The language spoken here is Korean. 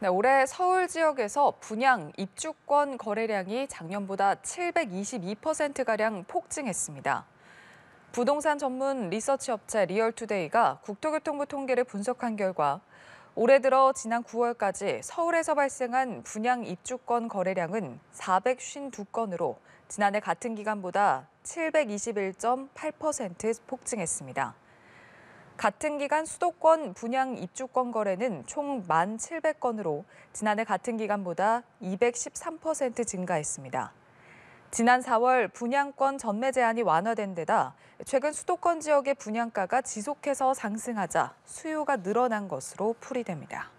네, 올해 서울 지역에서 분양 입주권 거래량이 작년보다 722%가량 폭증했습니다. 부동산 전문 리서치 업체 리얼투데이가 국토교통부 통계를 분석한 결과 올해 들어 지난 9월까지 서울에서 발생한 분양 입주권 거래량은 452건으로 지난해 같은 기간보다 721.8% 폭증했습니다. 같은 기간 수도권 분양 입주권 거래는 총 1,700건으로 지난해 같은 기간보다 213% 증가했습니다. 지난 4월 분양권 전매 제한이 완화된 데다 최근 수도권 지역의 분양가가 지속해서 상승하자 수요가 늘어난 것으로 풀이됩니다.